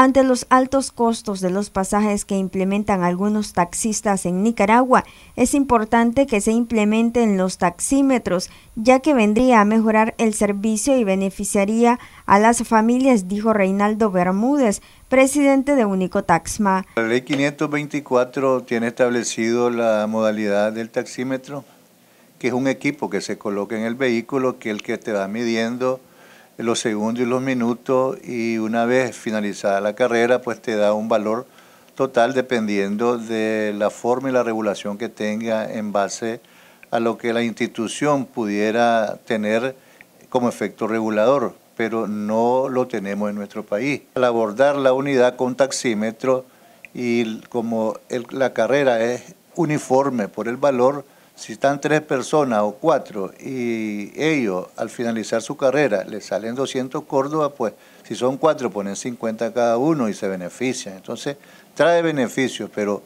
Ante los altos costos de los pasajes que implementan algunos taxistas en Nicaragua, es importante que se implementen los taxímetros, ya que vendría a mejorar el servicio y beneficiaría a las familias, dijo Reinaldo Bermúdez, presidente de Único Taxma. La ley 524 tiene establecido la modalidad del taxímetro, que es un equipo que se coloca en el vehículo, que es el que te va midiendo los segundos y los minutos y una vez finalizada la carrera pues te da un valor total dependiendo de la forma y la regulación que tenga en base a lo que la institución pudiera tener como efecto regulador, pero no lo tenemos en nuestro país. Al abordar la unidad con taxímetro y como la carrera es uniforme por el valor, si están tres personas o cuatro y ellos al finalizar su carrera les salen 200 Córdoba, pues si son cuatro ponen 50 cada uno y se benefician. Entonces trae beneficios, pero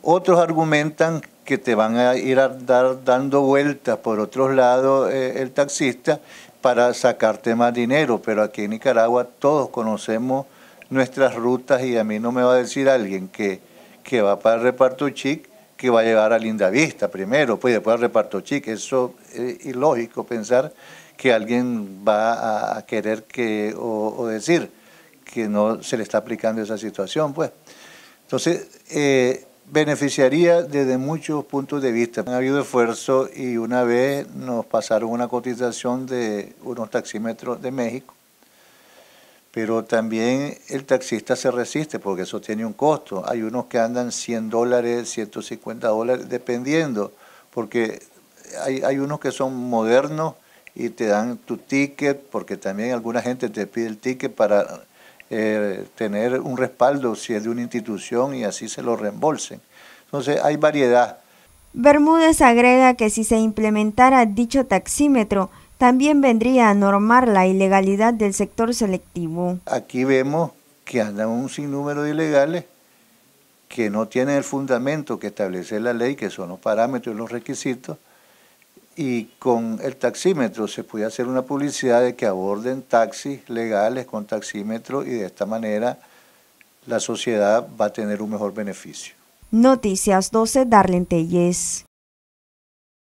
otros argumentan que te van a ir dar dando vueltas por otros lados eh, el taxista para sacarte más dinero, pero aquí en Nicaragua todos conocemos nuestras rutas y a mí no me va a decir alguien que, que va para el reparto chic que va a llevar a linda vista primero, pues después a Reparto Chique. Eso es ilógico pensar que alguien va a querer que o, decir que no se le está aplicando esa situación, pues. Entonces, eh, beneficiaría desde muchos puntos de vista. Ha habido esfuerzo y una vez nos pasaron una cotización de unos taxímetros de México pero también el taxista se resiste porque eso tiene un costo. Hay unos que andan 100 dólares, 150 dólares, dependiendo, porque hay, unos que son modernos y te dan tu ticket, porque también alguna gente te pide el ticket para eh, tener un respaldo si es de una institución y así se lo reembolsen. Entonces hay variedad. Bermúdez agrega que si se implementara dicho taxímetro, también vendría a normar la ilegalidad del sector selectivo. Aquí vemos que andan un sinnúmero de ilegales que no tienen el fundamento que establece la ley, que son los parámetros y los requisitos, y con el taxímetro se puede hacer una publicidad de que aborden taxis legales con taxímetro y de esta manera la sociedad va a tener un mejor beneficio. Noticias 12, Darlene